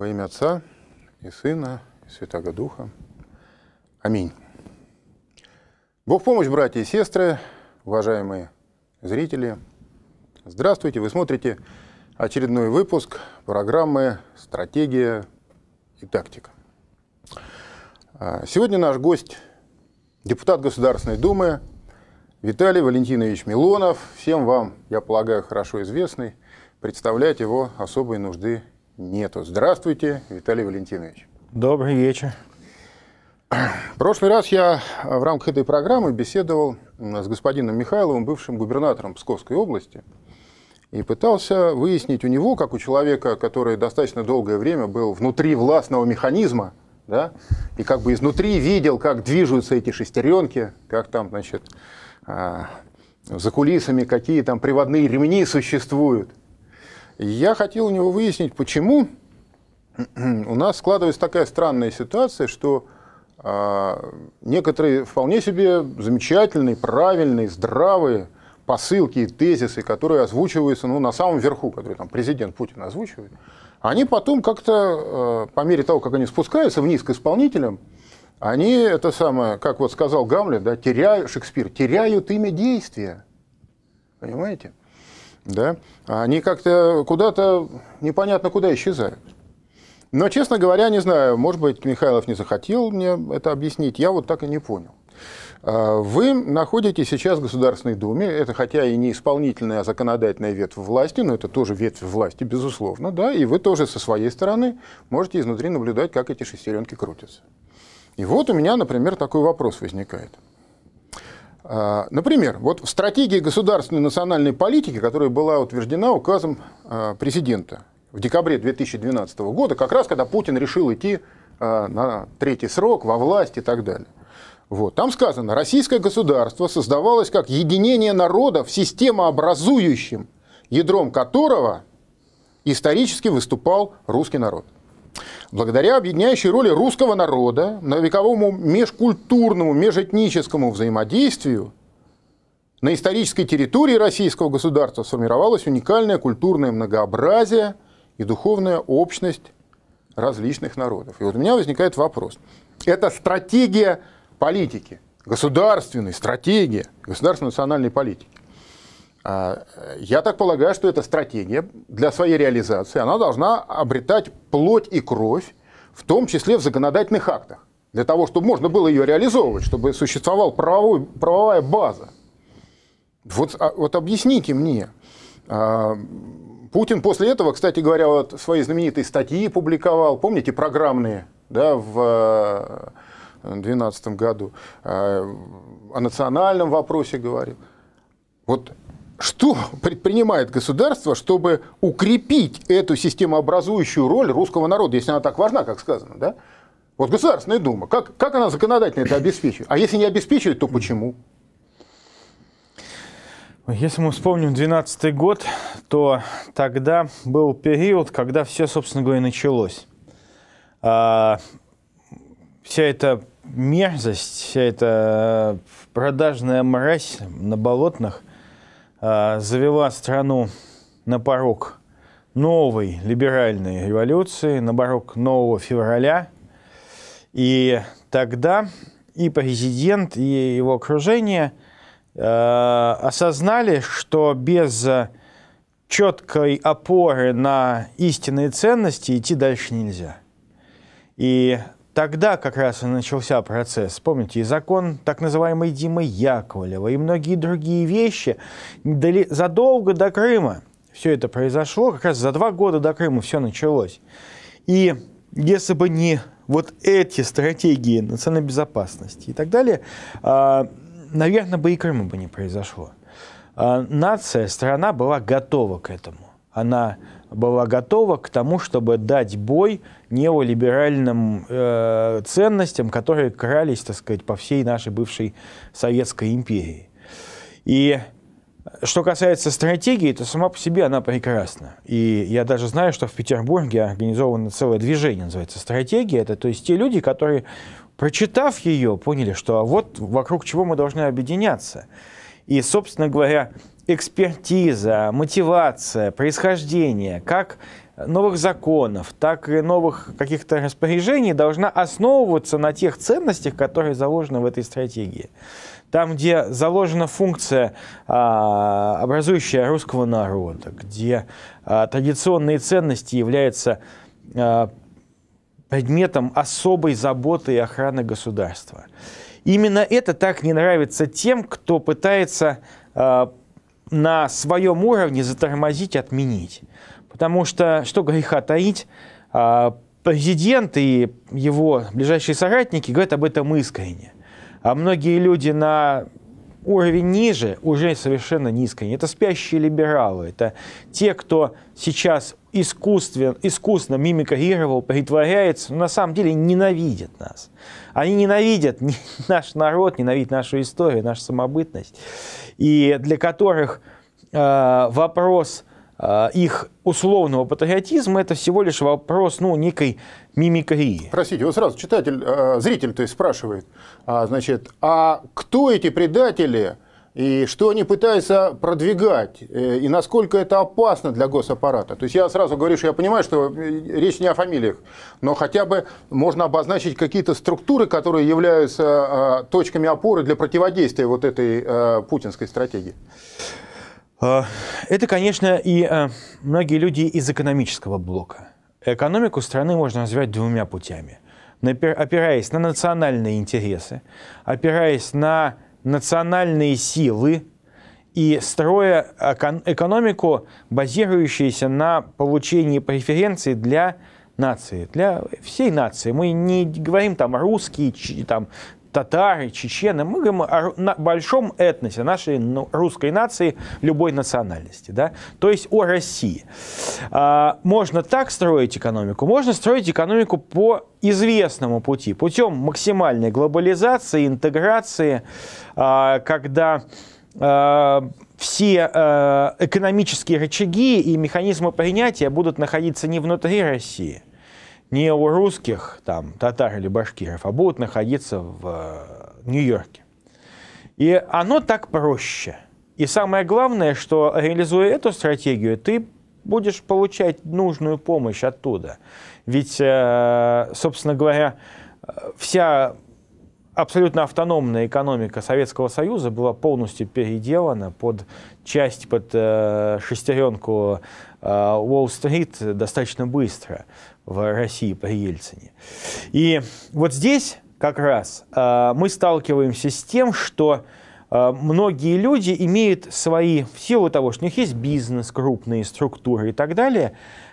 Во имя Отца и Сына и Святого Духа. Аминь. Бог в помощь, братья и сестры, уважаемые зрители. Здравствуйте, вы смотрите очередной выпуск программы «Стратегия и тактика». А, сегодня наш гость – депутат Государственной Думы Виталий Валентинович Милонов. Всем вам, я полагаю, хорошо известный. Представлять его особой нужды нету. Здравствуйте, Виталий Валентинович. Добрый вечер. В прошлый раз я в рамках этой программы беседовал с господином Михайловым, бывшим губернатором Псковской области, и пытался выяснить у него, как у человека, который достаточно долгое время был внутри властного механизма, да, и как бы изнутри видел, как движутся эти шестеренки, как там, значит, а, за кулисами какие там приводные ремни существуют, я хотел у него выяснить, почему у нас складывается такая странная ситуация, что а, некоторые вполне себе замечательные, правильные, здравые посылки и тезисы, которые озвучиваются ну, на самом верху, которые там президент Путин озвучивает, они потом как-то, а, по мере того, как они спускаются вниз к исполнителям, они, это самое, как вот сказал Гамлет, да, теряют, Шекспир, теряют имя действия. Понимаете? да, они как-то куда-то непонятно куда исчезают. Но, честно говоря, не знаю, может быть, Михайлов не захотел мне это объяснить, я вот так и не понял. А, вы находитесь сейчас в Государственной Думе, это хотя и не исполнительная, а законодательная ветвь власти, но это тоже ветвь власти, безусловно, да, и вы тоже со своей стороны можете изнутри наблюдать, как эти шестеренки крутятся. И вот у меня, например, такой вопрос возникает. А, например, вот в стратегии государственной национальной политики, которая была утверждена указом а, президента в декабре 2012 года, как раз когда Путин решил идти а, на третий срок, во власть и так далее. Вот. Там сказано, российское государство создавалось как единение народов, системообразующим, ядром которого исторически выступал русский народ. Благодаря объединяющей роли русского народа, на многовековому межкультурному, межэтническому взаимодействию, на исторической территории российского государства сформировалось уникальное культурное многообразие и духовная общность различных народов. И вот у меня возникает вопрос. Это стратегия политики, государственной стратегии, государственной национальной политики. А, я так полагаю, что эта стратегия для своей реализации, она должна обретать плоть и кровь, в том числе в законодательных актах, для того, чтобы можно было ее реализовывать, чтобы существовала правовой, правовая база. Вот, а, вот объясните мне, а, Путин после этого, кстати говоря, вот свои знаменитые статьи публиковал, помните, программные, да, в 2012 э, году, о национальном вопросе говорил. Вот что предпринимает государство, чтобы укрепить эту системообразующую роль русского народа, если она так важна, как сказано, да? Вот Государственная Дума, как, как она законодательно это обеспечивает? А если не обеспечивает, то почему? Если мы вспомним 2012 год, то тогда был период, когда все, собственно говоря, началось. А, вся эта мерзость, вся эта э, продажная мразь на болотных – Э, завела страну на порог новой либеральной революции, на порог нового февраля. И тогда и президент, и его окружение э, осознали, что без четкой опоры на истинные ценности идти дальше нельзя. И Тогда как раз и начался процесс. Помните, и закон так называемый Димы Яковлева, и многие другие вещи дали задолго до Крыма. Все это произошло, как раз за два года до Крыма все началось. И если бы не вот эти стратегии национальной безопасности и так далее, а, наверное, бы и Крыма бы не произошло. А, нация, страна была готова к этому. Она была готова к тому, чтобы дать бой неолиберальным э, ценностям, которые крались, так сказать, по всей нашей бывшей Советской империи. И что касается стратегии, то сама по себе она прекрасна. И я даже знаю, что в Петербурге организовано целое движение, называется «Стратегия». Это то есть те люди, которые, прочитав ее, поняли, что вот вокруг чего мы должны объединяться. И, собственно говоря, экспертиза, мотивация, происхождение, как новых законов, так и новых каких-то распоряжений должна основываться на тех ценностях, которые заложены в этой стратегии. Там, где заложена функция, а, образующая русского народа, где а, традиционные ценности являются а, предметом особой заботы и охраны государства. Именно это так не нравится тем, кто пытается на своем уровне затормозить, отменить. Потому что, что греха таить, а, президент и его ближайшие соратники говорят об этом искренне. А многие люди на уровень ниже уже совершенно низкий. Это спящие либералы, это те, кто сейчас искусственно, искусно мимикрировал, притворяется, но на самом деле ненавидят нас. Они ненавидят наш народ, ненавидят нашу историю, нашу самобытность. И для которых э, вопрос э, их условного патриотизма это всего лишь вопрос ну, некой мимикрии. Простите, вот сразу читатель, э, зритель то есть спрашивает, а, значит, а кто эти предатели, и что они пытаются продвигать, э, и насколько это опасно для госаппарата. То есть я сразу говорю, что я понимаю, что э, речь не о фамилиях, но хотя бы можно обозначить какие-то структуры, которые являются точками опоры для противодействия вот этой путинской стратегии. А, это, конечно, и многие люди из экономического блока. Экономику страны можно назвать двумя путями. Опираясь на национальные интересы, опираясь на национальные силы и строя экономику, базирующуюся на получении преференций для нации, для всей нации. Мы не говорим там русские, там татары, чечены, мы говорим о большом этносе нашей ну, русской нации любой национальности, да, то есть о России. А, можно так строить экономику, можно строить экономику по известному пути, путем максимальной глобализации, интеграции, а, когда а, все экономические рычаги и механизмы принятия будут находиться не внутри России, не у русских, там, татар или башкиров, а будут находиться в э, Нью-Йорке. И оно так проще. И самое главное, что реализуя эту стратегию, ты будешь получать нужную помощь оттуда. Ведь, э, собственно говоря, вся абсолютно автономная экономика Советского Союза была полностью переделана под часть, под э, шестеренку Уолл-стрит достаточно быстро в России при Ельцине. И вот здесь как раз э, мы сталкиваемся с тем, что э, многие люди имеют свои, в силу того, что у них есть бизнес, крупные структуры и так далее,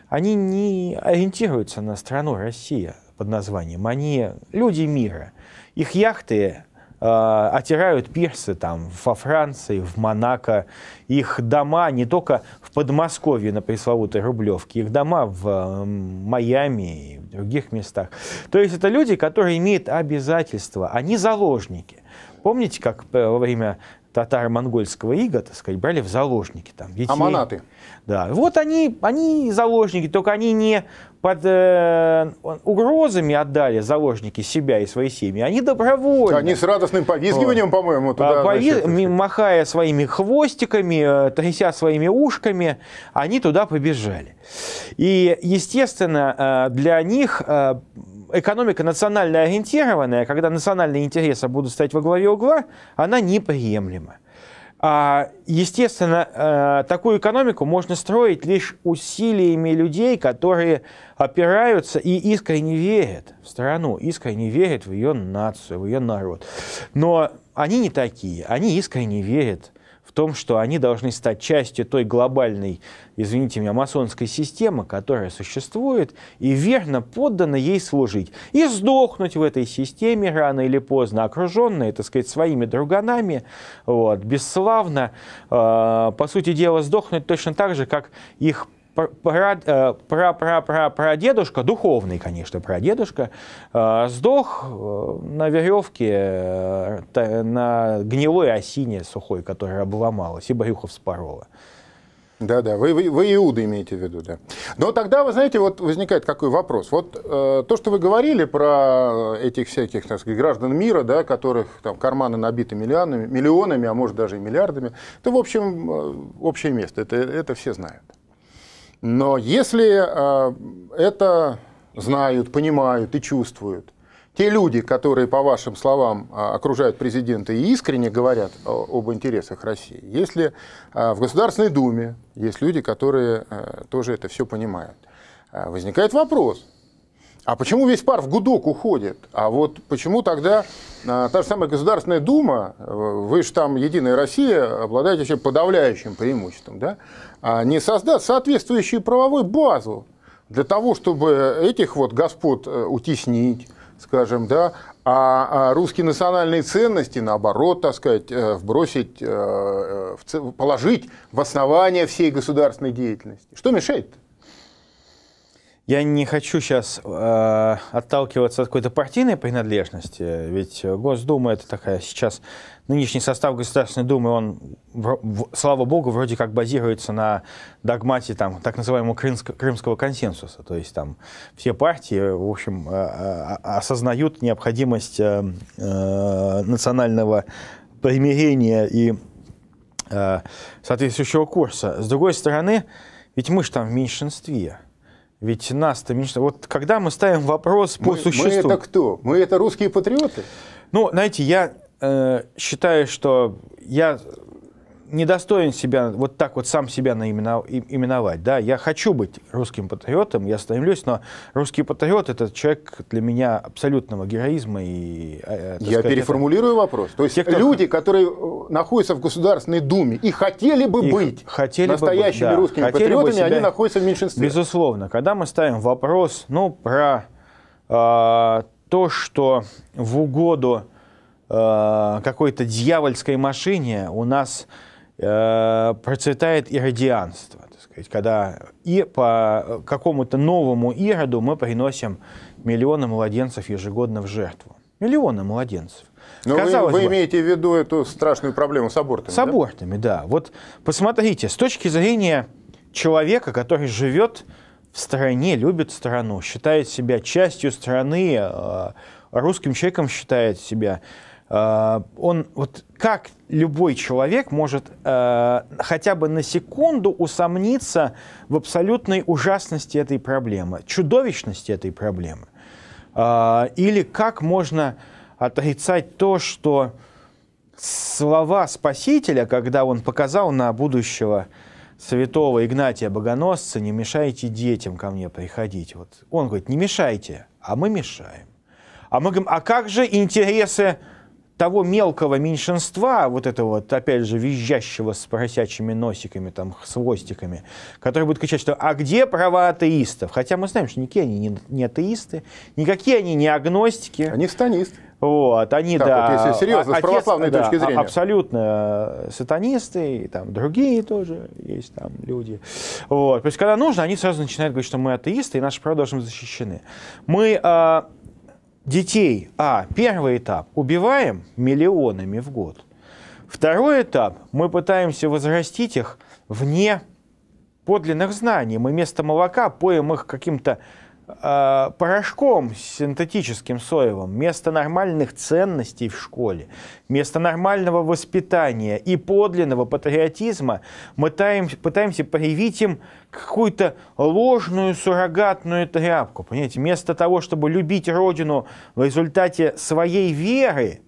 они не ориентируются на страну Россия под названием. Они люди мира. Их яхты Э, отирают персы там во Франции, в Монако. Их дома не только в Подмосковье на пресловутой Рублевке, их дома в э, Майами и в других местах. То есть это люди, которые имеют обязательства, они заложники. Помните, как э, во время татаро-монгольского ига, так сказать, брали в заложники. Там, детей. Аманаты. Да, вот они, они заложники, только они не под э, угрозами отдали заложники себя и свои семьи, они добровольно. Они с радостным повизгиванием, вот. по-моему, туда. А Повиз... Значит, махая своими хвостиками, э, тряся своими ушками, они туда побежали. И, естественно, э, для них э, экономика национально ориентированная, когда национальные интересы будут стоять во главе угла, она неприемлема. А, естественно, э, такую экономику можно строить лишь усилиями людей, которые опираются и искренне верят в страну, искренне верят в ее нацию, в ее народ. Но они не такие, они искренне верят том, что они должны стать частью той глобальной, извините меня, масонской системы, которая существует, и верно поддано ей служить. И сдохнуть в этой системе рано или поздно, окруженные, так сказать, своими друганами, вот, бесславно, э, по сути дела, сдохнуть точно так же, как их прадедушка, э, духовный, конечно, прадедушка, э, сдох э, на веревке на гнилой осине сухой, которая обломалась, и Барюха вспорола. Да, да, вы, вы, вы иуды имеете в виду, да. Но тогда, вы знаете, вот возникает какой вопрос. Вот э, то, что вы говорили про этих всяких, так сказать, граждан мира, да, которых там карманы набиты миллионами, миллионами, а может даже и миллиардами, это, в общем, общее место, это, это все знают. Но если э, это знают, понимают и чувствуют, те люди, которые, по вашим словам, а, окружают президента и искренне говорят э, об интересах России, если э, в Государственной Думе есть люди, которые э, тоже это все понимают, возникает вопрос, а почему весь пар в гудок уходит? А вот почему тогда та же самая Государственная Дума, вы же там «Единая Россия» обладаете вообще подавляющим преимуществом, да? А, не создаст соответствующую правовую базу для того, чтобы этих вот господ э, утеснить, скажем, да, а, а русские национальные ценности, наоборот, так сказать, э, вбросить, э, положить в основание всей государственной деятельности. Что мешает? -то? Я не хочу сейчас э, отталкиваться от какой-то партийной принадлежности, ведь Госдума это такая сейчас нынешний состав Государственной Думы, он, слава богу, вроде как базируется на догмате там, так называемого крымско крымского консенсуса. То есть там все партии, в общем, э, э, осознают необходимость э, э, национального примирения и э, соответствующего курса. С другой стороны, ведь мы же там в меньшинстве. Ведь нас-то меньше. Вот когда мы ставим вопрос по мы, существу... Мы это кто? Мы это русские патриоты? Ну, знаете, я э, считаю, что я недостоин себя, вот так вот сам себя наименовать. Да? Я хочу быть русским патриотом, я стремлюсь, но русский патриот – это человек для меня абсолютного героизма. И, э, э, я сказать, переформулирую это... вопрос. То есть Те, кто... люди, которые э, находятся в Государственной Думе и хотели бы и быть хотели настоящими бы, да, русскими хотели патриотами, себя... они находятся в меньшинстве. Безусловно. Когда мы ставим вопрос ну, про э, то, что в угоду какой-то дьявольской машине у нас Э, процветает иродианство, так сказать, когда и по э, какому-то новому ироду мы приносим миллионы младенцев ежегодно в жертву. Миллионы младенцев. Но ну, Казалось вы, вы имеете в виду эту страшную проблему с абортами? С да? да. Вот посмотрите, с точки зрения человека, который живет в стране, любит страну, считает себя частью страны, э, русским человеком считает себя, Э, он вот как любой человек может э, хотя бы на секунду усомниться в абсолютной ужасности этой проблемы, чудовищности этой проблемы? Э, или как можно отрицать то, что слова Спасителя, когда он показал на будущего святого Игнатия Богоносца, не мешайте детям ко мне приходить. Вот он говорит, не мешайте, а мы мешаем. А мы говорим, а как же интересы того мелкого меньшинства, вот этого, вот, опять же, визжащего с поросячими носиками, там, с хвостиками, который будет кричать, что «а где права атеистов?» Хотя мы знаем, что никакие они не, не атеисты, никакие они не агностики. Они станисты. Вот, они, так, да. Вот, если серьезно, отец, с православной да, точки зрения. Абсолютно э, сатанисты, и там другие тоже есть там люди. Вот. То есть, когда нужно, они сразу начинают говорить, что мы атеисты, и наши права должны быть защищены. Мы э, детей, а, первый этап, убиваем миллионами в год. Второй этап, мы пытаемся возрастить их вне подлинных знаний. Мы вместо молока поем их каким-то Э, порошком синтетическим соевым вместо нормальных ценностей в школе, вместо нормального воспитания и подлинного патриотизма мы таем, пытаемся проявить им какую-то ложную суррогатную тряпку. Понимаете, вместо того, чтобы любить Родину в результате своей веры,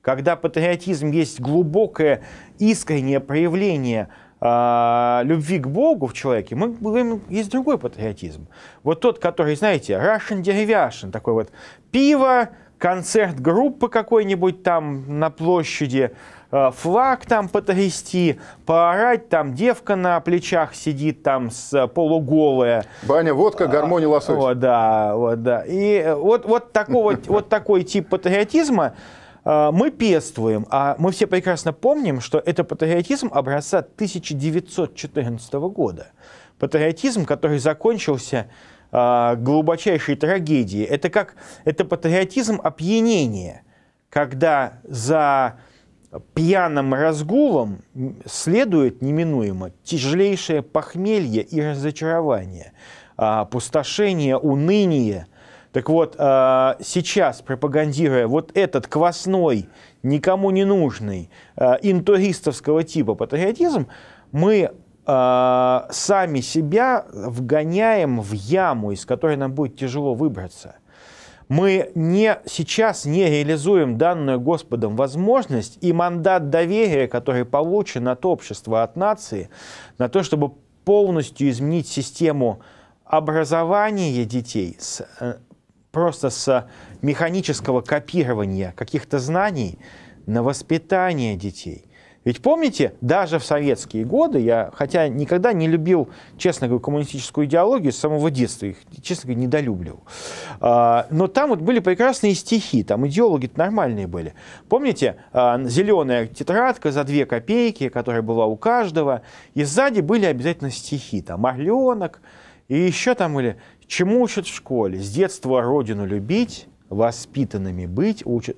когда патриотизм есть глубокое искреннее проявление – а, любви к Богу в человеке, мы говорим, есть другой патриотизм. Вот тот, который, знаете, Russian деревяшин, такой вот пиво, концерт группы какой-нибудь там на площади, а, флаг там потрясти, поорать, там девка на плечах сидит там с э, полуголая. Баня, водка, а, гармония, лосось. А, вот, да, вот, да. И э, вот, вот, такого, вот такой тип патриотизма, а, мы пествуем, а мы все прекрасно помним, что это патриотизм образца 1914 года. Патриотизм, который закончился а, глубочайшей трагедией. Это как это патриотизм опьянения, когда за пьяным разгулом следует неминуемо тяжелейшее похмелье и разочарование, а, опустошение, уныние – так вот, а, сейчас, пропагандируя вот этот квасной, никому не нужный, а, интуристовского типа патриотизм, мы а, сами себя вгоняем в яму, из которой нам будет тяжело выбраться. Мы не, сейчас не реализуем данную Господом возможность и мандат доверия, который получен от общества, от нации, на то, чтобы полностью изменить систему образования детей с э, просто с механического копирования каких-то знаний на воспитание детей. Ведь помните, даже в советские годы, я хотя никогда не любил, честно говоря, коммунистическую идеологию с самого детства, их, честно говоря, недолюбливал. А, но там вот были прекрасные стихи, там идеологи нормальные были. Помните, а, зеленая тетрадка за две копейки, которая была у каждого, и сзади были обязательно стихи, там «Орленок», и еще там были Чему учат в школе? С детства родину любить, воспитанными быть, учат.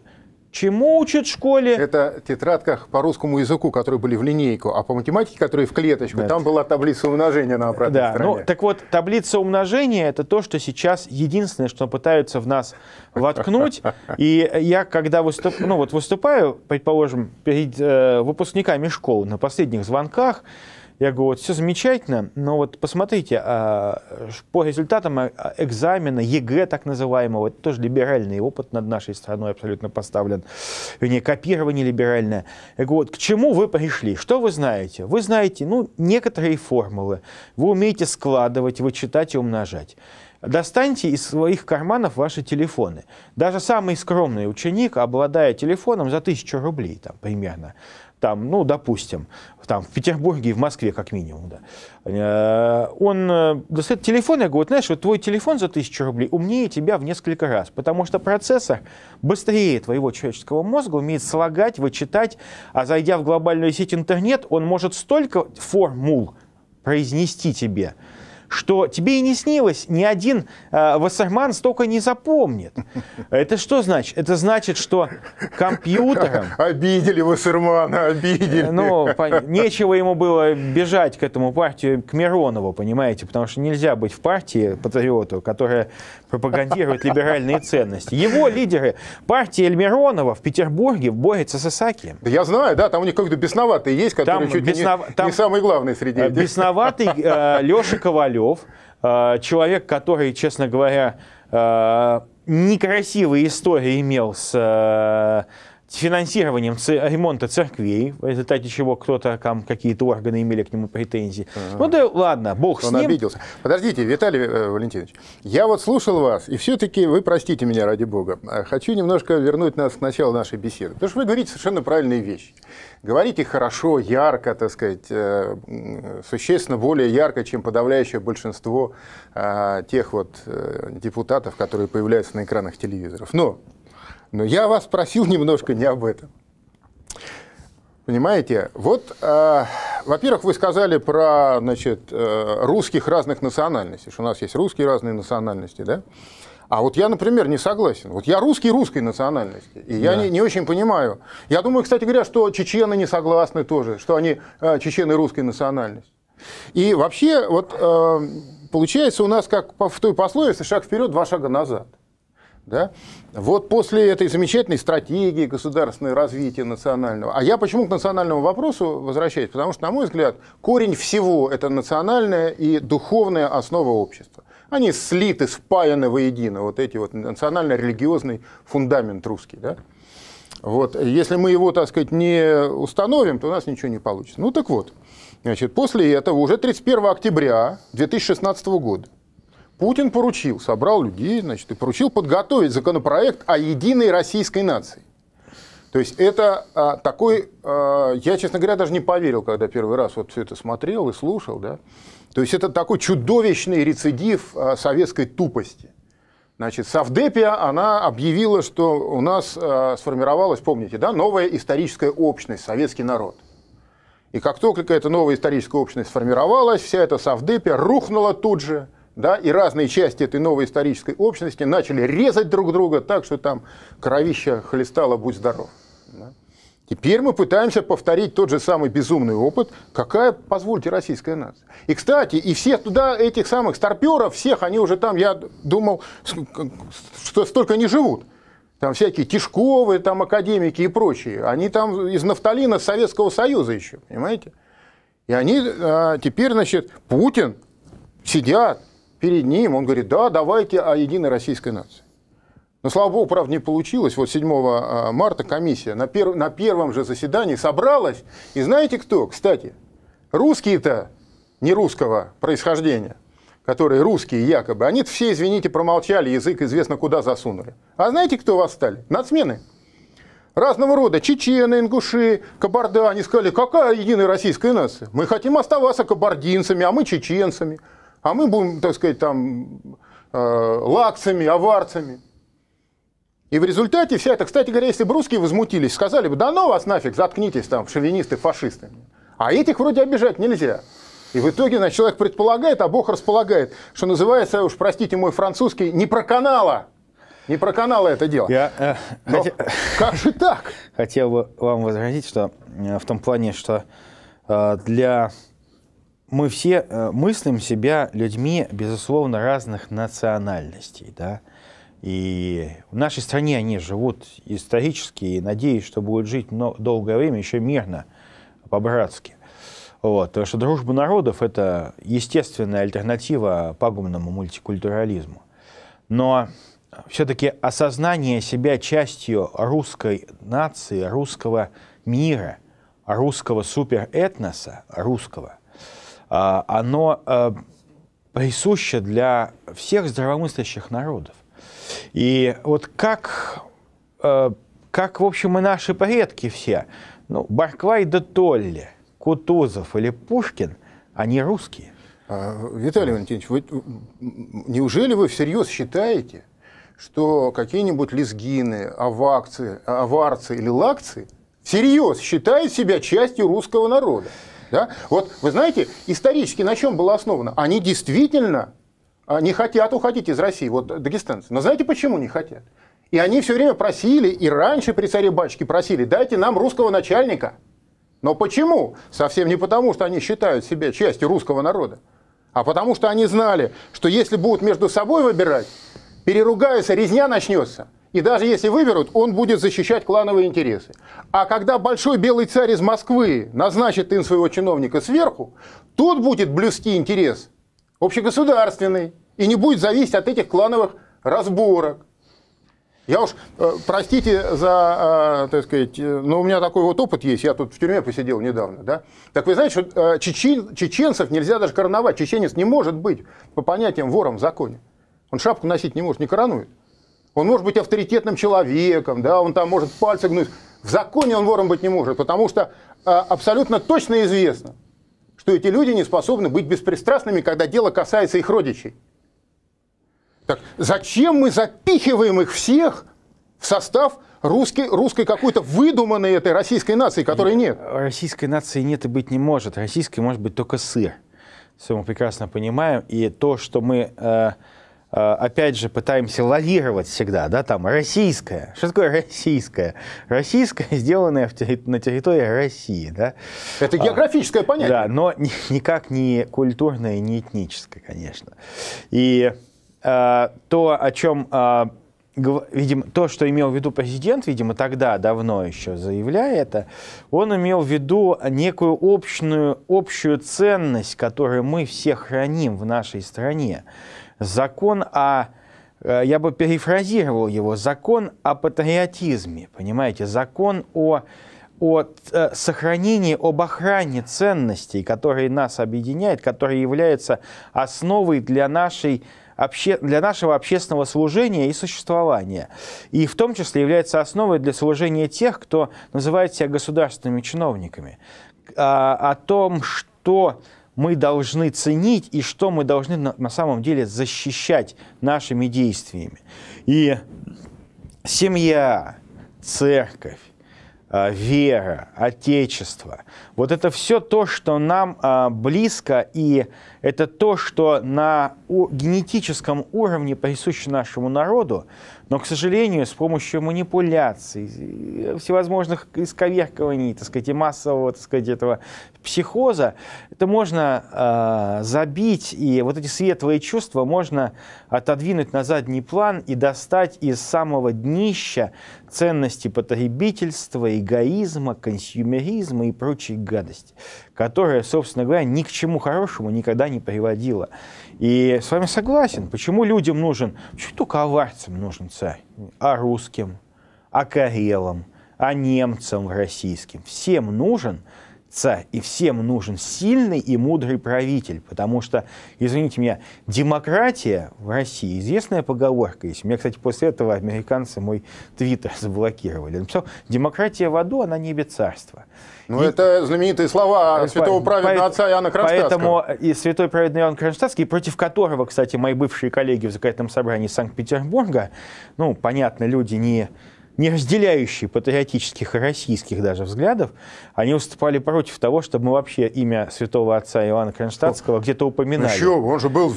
Чему учат в школе? Это тетрадках по русскому языку, которые были в линейку, а по математике, которые в клеточку, да. там была таблица умножения на обратной да, стороне. Ну, так вот, таблица умножения – это то, что сейчас единственное, что пытаются в нас воткнуть. И я, когда выступ, ну, вот выступаю, предположим, перед э, выпускниками школ на последних звонках, я говорю, вот все замечательно, но вот посмотрите, а, по результатам а, экзамена ЕГЭ так называемого, это тоже либеральный опыт над нашей страной абсолютно поставлен, вернее, копирование либеральное. Я говорю, вот к чему вы пришли, что вы знаете? Вы знаете, ну, некоторые формулы, вы умеете складывать, вычитать и умножать. Достаньте из своих карманов ваши телефоны. Даже самый скромный ученик, обладая телефоном за тысячу рублей там, примерно, там, ну, допустим, там, в Петербурге и в Москве, как минимум, да, э, он э, достает телефон и говорит, знаешь, вот твой телефон за тысячу рублей умнее тебя в несколько раз, потому что процессор быстрее твоего человеческого мозга умеет слагать, вычитать, а зайдя в глобальную сеть интернет, он может столько формул произнести тебе, что тебе и не снилось, ни один э, Вассерман столько не запомнит. Это что значит? Это значит, что компьютером... Обидели Вассермана, обидели. Ну, по... нечего ему было бежать к этому партию, к Миронову, понимаете, потому что нельзя быть в партии патриоту, которая пропагандирует либеральные ценности. Его лидеры партии Эльмиронова в Петербурге борются с Исаки. Да я знаю, да, там у них какой-то бесноватый есть, который там чуть беснов... не, там... не самый главный среди э, этих. Бесноватый э, Леша Ковалев Королев, э, человек, который, честно говоря, э, некрасивые истории имел с э, финансированием ремонта церквей, в результате чего кто-то там какие-то органы имели к нему претензии. А-а-а. Ну да ладно, бог Он с ним. Он обиделся. Подождите, Виталий Валентинович, я вот слушал вас, и все-таки вы простите меня ради бога. Хочу немножко вернуть нас к началу нашей беседы, потому что вы говорите совершенно правильные вещи говорите хорошо, ярко, так сказать, э, существенно более ярко, чем подавляющее большинство а, тех вот э, депутатов, которые появляются на экранах телевизоров. Но, но я вас спросил немножко не об этом. Понимаете, вот, э, во-первых, вы сказали про значит, э, русских разных национальностей, что у нас есть русские разные национальности, да? А вот я, например, не согласен. Вот я русский русской национальности, и я да. не, не очень понимаю. Я думаю, кстати говоря, что чечены не согласны тоже, что они э, чечены русской национальности. И вообще, вот э, получается у нас, как в той пословице, шаг вперед, два шага назад. Да? Вот после этой замечательной стратегии государственного развития национального, а я почему к национальному вопросу возвращаюсь? Потому что, на мой взгляд, корень всего – это национальная и духовная основа общества. Они слиты, спаяны воедино, вот эти вот национально-религиозный фундамент русский. Да? Вот. Если мы его, так сказать, не установим, то у нас ничего не получится. Ну так вот, значит, после этого уже 31 октября 2016 года Путин поручил, собрал людей, значит, и поручил подготовить законопроект о единой российской нации. То есть это а, такой, а, я, честно говоря, даже не поверил, когда первый раз вот все это смотрел и слушал, да. То есть это такой чудовищный рецидив а, советской тупости. Значит, Савдепия, она объявила, что у нас э, сформировалась, помните, да, новая историческая общность, советский народ. И как только эта новая историческая общность сформировалась, вся эта Савдепия рухнула тут же, да, и разные части этой новой исторической общности начали резать друг друга так, что там кровища хлестала, будь здоров. Да. Теперь мы пытаемся повторить тот же самый безумный опыт, какая, позвольте, российская нация. И, кстати, и всех туда, этих самых старперов, всех, они уже там, я думал, что столько не живут. Там всякие Тишковы, там академики и прочие. Они там из нафталина Советского Союза еще, понимаете? И они а, теперь, значит, Путин сидят перед ним, он говорит, да, давайте о единой российской нации. Но, слава богу, правда, не получилось. Вот 7 а, марта комиссия на, пер... на первом же заседании собралась. И знаете кто, кстати? Русские-то не русского происхождения, которые русские якобы, они все, извините, промолчали, язык известно куда засунули. А знаете, кто восстали? Нацмены. Разного рода чечены, ингуши, кабарда, они сказали, какая единая российская нация? Мы хотим оставаться кабардинцами, а мы чеченцами, а мы будем, так сказать, там, э, лакцами, аварцами. И в результате вся это, кстати говоря, если бы русские возмутились, сказали бы, да ну вас нафиг, заткнитесь там, шовинисты, фашисты. А этих вроде обижать нельзя. И в итоге значит, человек предполагает, а Бог располагает, что называется, уж простите мой французский, не про канала, Не про канала это дело. Я, э, Но хотел, как же так? Хотел бы вам возразить, что э, в том плане, что э, для мы все э, мыслим себя людьми, безусловно, разных национальностей, да. И в нашей стране они живут исторически и надеюсь, что будут жить долгое время еще мирно, по-братски. Вот. Потому что дружба народов – это естественная альтернатива пагубному мультикультурализму. Но все-таки осознание себя частью русской нации, русского мира, русского суперэтноса, русского, а, оно э, присуще для всех здравомыслящих народов. И вот как, э, как в общем, и наши предки все, ну, Барклай да Толли, Кутузов или Пушкин, они русские. А, Виталий Валентинович, вы, неужели вы всерьез считаете, что какие-нибудь лезгины, авакцы, аварцы или лакцы всерьез считают себя частью русского народа? Да? Вот вы знаете, исторически на чем было основано? Они действительно а, не хотят уходить из России, вот э, дагестанцы. Но знаете, почему не хотят? И они все время просили, и раньше при царе Бачке просили, дайте нам русского начальника. Но почему? Совсем не потому, что они считают себя частью русского народа, а потому что они знали, что если будут между собой выбирать, переругаются, резня начнется. И даже если выберут, он будет защищать клановые интересы. А когда большой белый царь из Москвы назначит им своего чиновника сверху, тот будет блюсти интерес общегосударственный, и не будет зависеть от этих клановых разборок. Я уж, э, простите за, э, так сказать, э, но у меня такой вот опыт есть, я тут в тюрьме посидел недавно, да. Так вы знаете, что чечен, чеченцев нельзя даже короновать, чеченец не может быть по понятиям вором в законе. Он шапку носить не может, не коронует. Он может быть авторитетным человеком, да, он там может пальцы гнуть. В законе он вором быть не может, потому что абсолютно точно известно, что эти люди не способны быть беспристрастными, когда дело касается их родичей. Так зачем мы запихиваем их всех в состав русский, русской какой-то выдуманной этой российской нации, которой нет? Российской нации нет и быть не может. Российской может быть только сыр. Все мы прекрасно понимаем. И то, что мы... Э, Э, опять же, пытаемся лавировать всегда, да, там, российское. Что такое российское? Российское, сделанное терри- на территории России, да. Это а, географическое а, понятие. Да, но ни- никак не культурное, не этническое, конечно. И а, то, о чем, а, э, гов- видимо, то, что имел в виду президент, видимо, тогда, давно еще заявляя это, он имел в виду некую общую, общую ценность, которую мы все храним в нашей стране закон о, э, я бы перефразировал его, закон о патриотизме, понимаете, закон о, о э, сохранении, об охране ценностей, которые нас объединяют, которые являются основой для нашей обще... для нашего общественного служения и существования. И в том числе является основой для служения тех, кто называет себя государственными чиновниками. А, о том, что мы должны ценить и что мы должны на, на самом деле защищать нашими действиями. И семья, церковь, а, вера, отечество. Вот это все то, что нам а, близко, и это то, что на генетическом уровне присуще нашему народу, но, к сожалению, с помощью манипуляций, всевозможных исковеркований, так сказать, и массового, так сказать, этого психоза, это можно э, забить, и вот эти светлые чувства можно отодвинуть на задний план и достать из самого днища ценности потребительства, эгоизма, консюмеризма и прочей гадости, которая, собственно говоря, ни к чему хорошему никогда не приводила. И с вами согласен, почему людям нужен, почему только аварцам нужен царь, а русским, а карелам, а немцам российским. Всем нужен – справиться, и всем нужен сильный и мудрый правитель, потому что, извините меня, демократия в России, известная поговорка есть. меня, кстати, после этого американцы мой твиттер заблокировали. Написал, ну, демократия в аду, она небе царства. Ну, и... это знаменитые слова святого праведного по... отца Иоанна Кронштадтского. Поэтому и святой праведный Иоанн Кронштадтский, против которого, кстати, мои бывшие коллеги в законодательном собрании Санкт-Петербурга, ну, понятно, люди не не разделяющие патриотических и российских даже взглядов, они выступали против того, чтобы мы вообще имя святого отца Иоанна Кронштадтского где-то упоминали. Ну, еще, он же был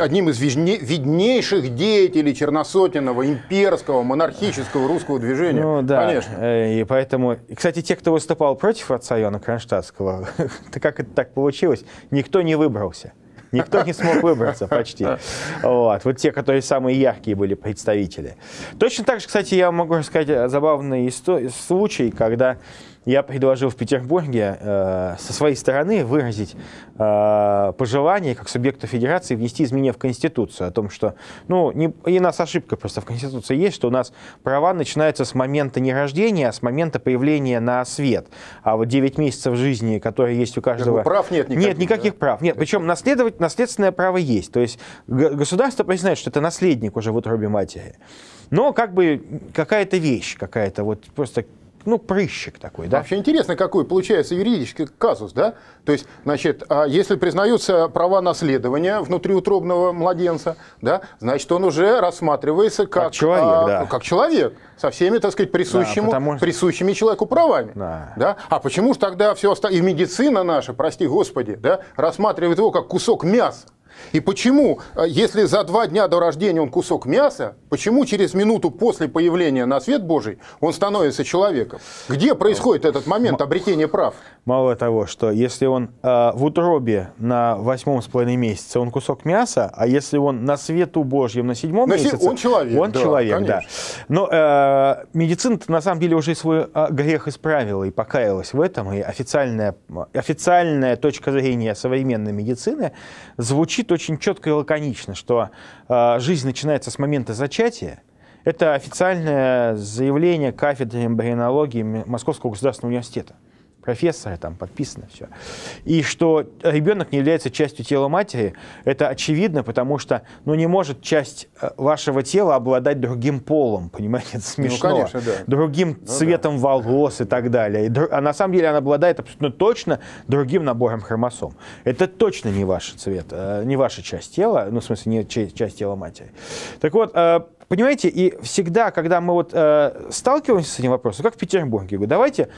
одним из виднейших деятелей черносотенного, имперского, монархического русского движения. Ну да, Конечно. Э, и поэтому... И, кстати, те, кто выступал против отца Иоанна Кронштадтского, как это так получилось, никто не выбрался. Никто не смог выбраться почти. Вот. вот те, которые самые яркие были представители. Точно так же, кстати, я могу рассказать забавный случай, когда я предложил в Петербурге э, со своей стороны выразить э, пожелание как субъекта федерации внести изменения в Конституцию о том, что, ну, не, и у нас ошибка просто в Конституции есть, что у нас права начинаются с момента не рождения, а с момента появления на свет. А вот 9 месяцев жизни, которые есть у каждого... Прав нет никаких. Нет никаких да? прав. Нет, причем наследовать, наследственное право есть. То есть государство признает, что это наследник уже в утробе матери. Но как бы какая-то вещь, какая-то вот просто ну, прыщик такой, да? Вообще интересно, какой получается юридический казус, да? То есть, значит, а если признаются права наследования внутриутробного младенца, да, значит, он уже рассматривается как, как человек, а, да. как человек со всеми, так сказать, присущими да, потому... присущими человеку правами, да. да? А почему же тогда все остальное, и медицина наша, прости господи, да, рассматривает его как кусок мяса? И почему, э, если за два дня до рождения он кусок мяса, почему через минуту после появления на свет Божий он становится человеком? Где происходит этот момент обретения прав? Мало того, что если он э, в утробе на восьмом с половиной месяце, он кусок мяса, а если он на свету Божьем на седьмом Но месяце, он человек. Он да, человек, конечно. да. Но э, а, медицина на самом деле уже свой а, грех исправила и покаялась в этом, и официальная, официальная точка зрения современной медицины звучит очень четко и лаконично, что э, жизнь начинается с момента зачатия, это официальное заявление кафедры эмбрионологии Московского государственного университета профессора, там подписано все. И что ребенок не является частью тела матери, это очевидно, потому что ну, не может часть э, вашего тела обладать другим полом, понимаете, это ну, смешно. Ну, конечно, да. Другим ну, цветом да. волос и так далее. И, а на самом деле она обладает абсолютно точно другим набором хромосом. Это точно не ваш цвет, э, не ваша часть тела, ну, в смысле, не часть тела матери. Так вот, э, понимаете, и всегда, когда мы вот э, сталкиваемся с этим вопросом, как в Петербурге, говорю, давайте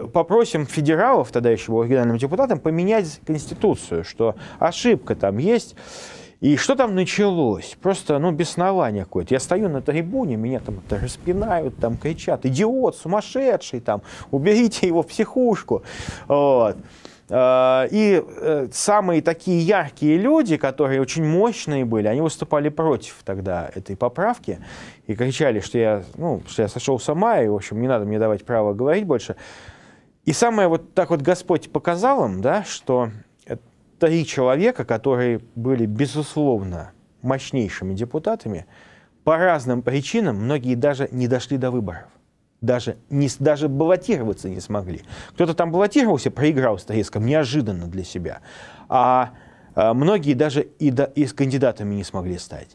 попросим федералов, тогда еще был региональным депутатам, поменять Конституцию, что ошибка там есть. И что там началось? Просто, ну, беснование какое-то. Я стою на трибуне, меня там это распинают, там кричат, идиот, сумасшедший, там, уберите его в психушку. Вот. А, и э, самые такие яркие люди, которые очень мощные были, они выступали против тогда этой поправки и кричали, что я, ну, что я сошел с ума, и, в общем, не надо мне давать право говорить больше. И самое вот так вот Господь показал им, да, что три человека, которые были, безусловно, мощнейшими депутатами, по разным причинам многие даже не дошли до выборов. Даже, не, даже баллотироваться не смогли. Кто-то там баллотировался, проиграл с Торецком неожиданно для себя. А, а многие даже и, до, и с кандидатами не смогли стать.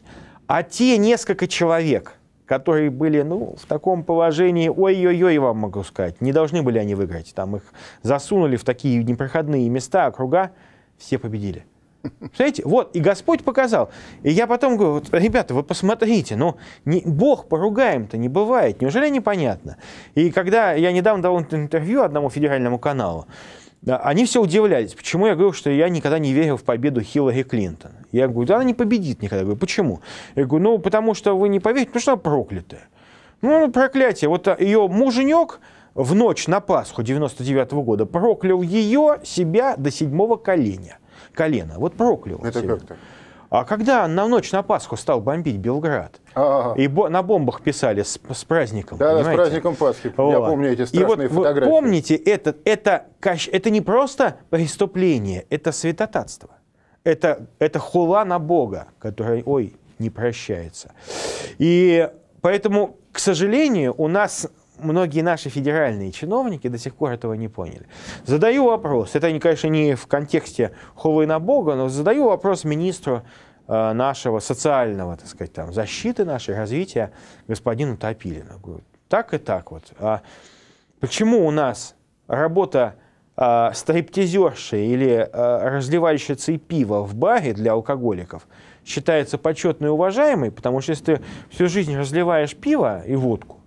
А те несколько человек – которые были ну, в таком положении, ой-ой-ой, вам могу сказать, не должны были они выиграть. Там их засунули в такие непроходные места, округа, все победили. Представляете? Вот, и Господь показал. И я потом говорю, вот, ребята, вы посмотрите, ну, не, Бог поругаем-то не бывает, неужели непонятно? И когда я недавно дал интервью одному федеральному каналу, они все удивлялись, почему я говорю, что я никогда не верил в победу Хиллари Клинтон. Я говорю, да она не победит никогда. Я говорю, почему? Я говорю, ну, потому что вы не поверите, потому что она проклятая. Ну, ну проклятие. Вот ее муженек в ночь на Пасху 99 -го года проклял ее, себя до седьмого колена. колена. Вот проклял. Это как-то. А когда на ночь на Пасху стал бомбить Белград, ага. и бо на бомбах писали с, с праздником. Да, понимаете? с праздником Пасхи. Вот. Я помню эти страшные и вот фотографии. Вы помните, это, это, это не просто преступление, это святотатство. Это, это хула на Бога, который, ой, не прощается. И поэтому, к сожалению, у нас многие наши федеральные чиновники до сих пор этого не поняли. Задаю вопрос, это, конечно, не в контексте Хувы на Бога, но задаю вопрос министру э, нашего социального, так сказать, там, защиты нашей, развития господину Топилину. Говорю, так и так вот. А почему у нас работа а, стриптизерши или а, разливающейся пива в баре для алкоголиков считается почетной и уважаемой, потому что если ты всю жизнь разливаешь пиво и водку,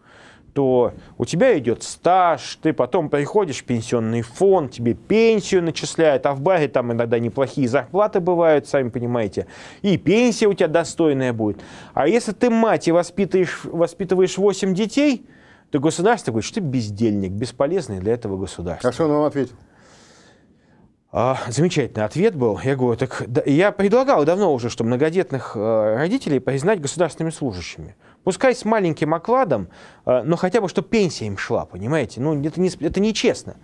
то у тебя идет стаж, ты потом приходишь в пенсионный фонд, тебе пенсию начисляют, а в баре там иногда неплохие зарплаты бывают, сами понимаете, и пенсия у тебя достойная будет. А если ты мать и воспитываешь, воспитываешь 8 детей, то государство говорит, что ты бездельник, бесполезный для этого государства. А что он вам ответил? А, замечательный ответ был. Я говорю, так да, я предлагал давно уже, что многодетных э, родителей признать государственными служащими. Пускай с маленьким окладом, э, но хотя бы, чтобы пенсия им шла, понимаете? Ну, это, не, это нечестно.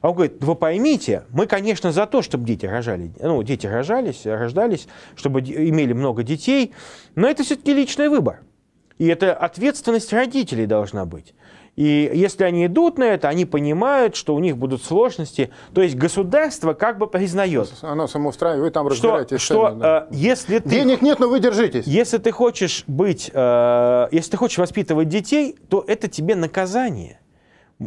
А он говорит, вы поймите, мы, конечно, за то, чтобы дети рожали. Ну, дети рожались, рождались, чтобы имели много детей. Но это все-таки личный выбор. И это ответственность родителей должна быть. И если они идут на это, они понимают, что у них будут сложности. То есть государство как бы признает. Оно самоустраивает, там разбираетесь. Что, сами, что да. Э, если ты, Денег нет, но вы держитесь. Если ты хочешь быть, э, если ты хочешь воспитывать детей, то это тебе наказание.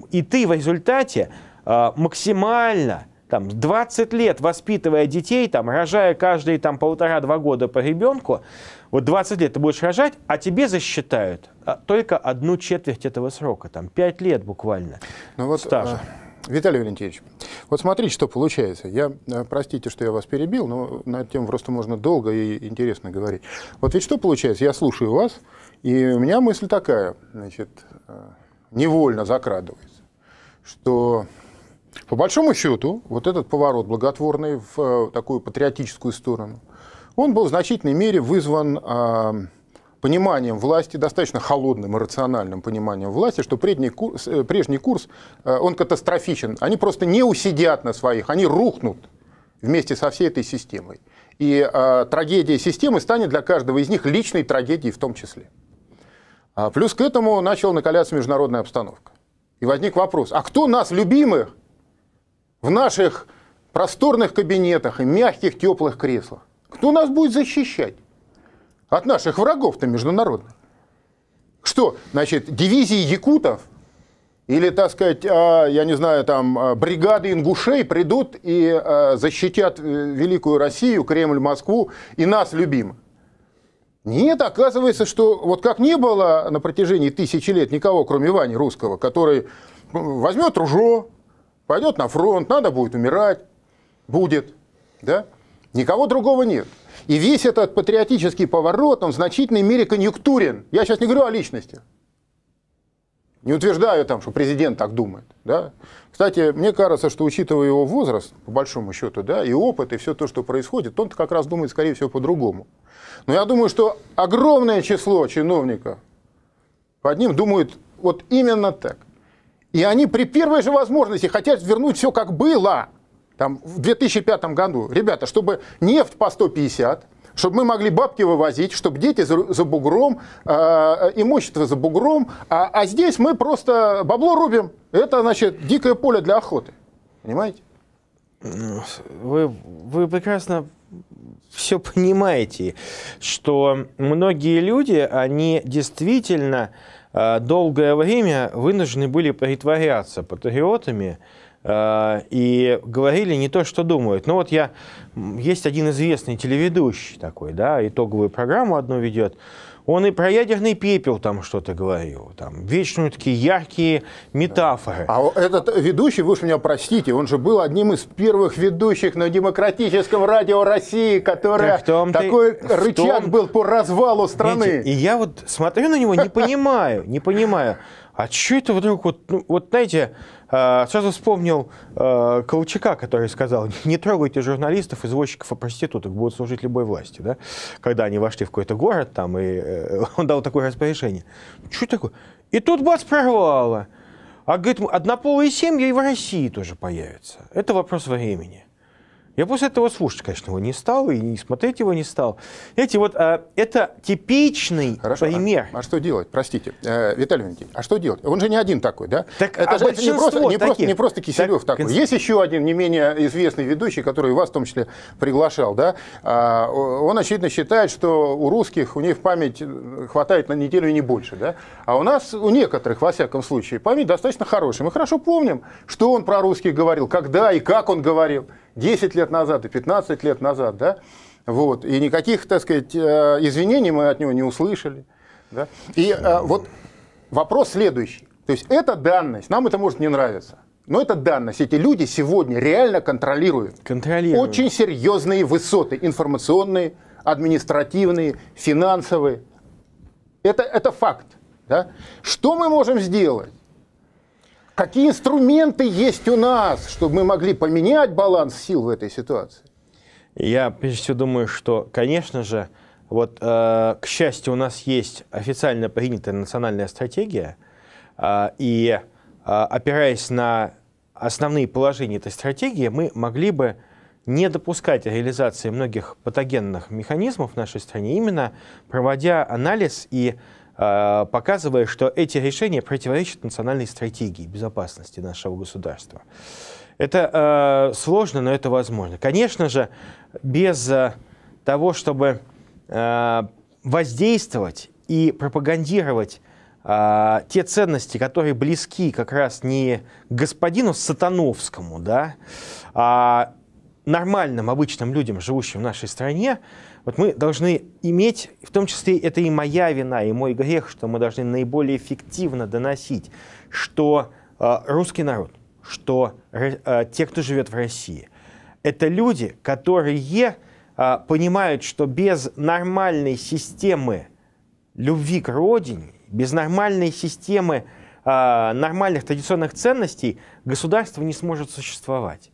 И ты в результате э, максимально там, 20 лет воспитывая детей, там, рожая каждые там, полтора-два года по ребенку, вот 20 лет ты будешь рожать, а тебе засчитают а, только одну четверть этого срока, там, пять лет буквально ну вот, стажа. Э, Виталий Валентинович, вот смотрите, что получается. Я, э, простите, что я вас перебил, но на эту тему просто можно долго и интересно говорить. Вот ведь что получается? Я слушаю вас, и у меня мысль такая, значит, э, невольно закрадывается, что по большому счету вот этот поворот благотворный в такую патриотическую сторону, он был в значительной мере вызван а, пониманием власти, достаточно холодным и рациональным пониманием власти, что э, прежний курс, прежний э, курс он катастрофичен. Они просто не усидят на своих, они рухнут вместе со всей этой системой. И э, трагедия системы станет для каждого из них личной трагедией в том числе. А плюс к этому начала накаляться международная обстановка. И возник вопрос, а кто нас, любимых, в наших просторных кабинетах и мягких теплых креслах? Кто нас будет защищать? от наших врагов-то международных. Что, значит, дивизии якутов или, так сказать, а, я не знаю, там, а, бригады ингушей придут и а, защитят э, Великую Россию, Кремль, Москву и нас любимых. Нет, оказывается, что вот как не было на протяжении тысячи лет никого, кроме Вани Русского, который ну, возьмет ружо, пойдет на фронт, надо будет умирать, будет, да? Никого другого нет. И весь этот патриотический поворот, он в значительной мере конъюнктурен. Я сейчас не говорю о личности, Не утверждаю там, что президент так думает. Да? Кстати, мне кажется, что учитывая его возраст, по большому счету, да, и опыт, и все то, что происходит, он как раз думает, скорее всего, по-другому. Но я думаю, что огромное число чиновников под ним думают вот именно так. И они при первой же возможности хотят вернуть все, как было. Там, в 2005 году, ребята, чтобы нефть по 150, чтобы мы могли бабки вывозить, чтобы дети за, за бугром, э, имущество за бугром, а, а здесь мы просто бабло рубим. Это, значит, дикое поле для охоты. Понимаете? Ну, вы, вы прекрасно все понимаете, что многие люди, они действительно э, долгое время вынуждены были притворяться патриотами, Э, и говорили не то, что думают. Ну вот я, есть один известный телеведущий такой, да, итоговую программу одну ведет, он и про ядерный пепел там что-то говорил, там вечные такие яркие метафоры. А этот ведущий, вы уж меня простите, он же был одним из первых ведущих на демократическом радио России, который такой рычаг том... был по развалу страны. Видите, и я вот смотрю на него, не понимаю, не понимаю, а что это вдруг вот, ну, вот знаете, а, сразу вспомнил а, Колчака, который сказал, не трогайте журналистов, извозчиков и проституток, будут служить любой власти. Да? Когда они вошли в какой-то город, там, и э, он дал такое распоряжение. Что такое? И тут бац, прорвало. А говорит, однополые семьи и в России тоже появятся. Это вопрос времени. Я после этого слушать, конечно, его не стал и смотреть его не стал. Эти вот а, это типичный Хорошо, а пример. А, а что делать? Простите, э, Виталий Валентинович, а что делать? Он же не один такой, да? Так, а это а же это не просто, не, просто, не просто Киселев так, такой. Конст... Есть еще один не менее известный ведущий, который вас в том числе приглашал, да? А, он, очевидно, считает, что у русских, у них память э, хватает на неделю и не больше, да? А у нас, у некоторых, во всяком случае, память достаточно хорошая. Мы хорошо помним, что он про русских говорил, когда и как он говорил. 10 лет назад и 15 лет назад, да, вот, и никаких, так сказать, э, извинений мы от него не услышали, да. И э, вот вопрос следующий, то есть это данность, нам это может не нравиться, но это данность. Эти люди сегодня реально контролируют, контролируют. очень серьезные высоты информационные, административные, финансовые. Это, это факт. Да? Что мы можем сделать? Какие инструменты есть у нас, чтобы мы могли поменять баланс сил в этой ситуации? Я прежде всего думаю, что, конечно же, вот, э, к счастью, у нас есть официально принятая национальная стратегия, э, и э, опираясь на основные положения этой стратегии, мы могли бы не допускать реализации многих патогенных механизмов в нашей стране, именно проводя анализ и Э, показывая, что эти решения противоречат национальной стратегии безопасности нашего государства. Это э, сложно, но это возможно. Конечно же, без э, того, чтобы э, воздействовать и пропагандировать э, те ценности, которые близки как раз не господину Сатановскому, да, а нормальным, обычным людям, живущим в нашей стране, вот мы должны иметь, в том числе это и моя вина, и мой грех, что мы должны наиболее эффективно доносить, что э, русский народ, что э, те, кто живет в России, это люди, которые э, понимают, что без нормальной системы любви к родине, без нормальной системы э, нормальных традиционных ценностей государство не сможет существовать.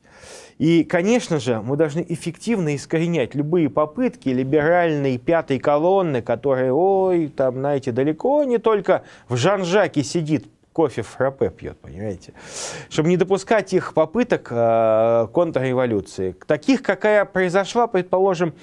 И, конечно же, мы должны эффективно искоренять любые попытки либеральной пятой колонны, которая, ой, там, знаете, далеко не только в Жанжаке сидит, кофе фраппе пьет, понимаете? Чтобы не допускать их попыток э, контрреволюции. Таких, какая произошла, предположим,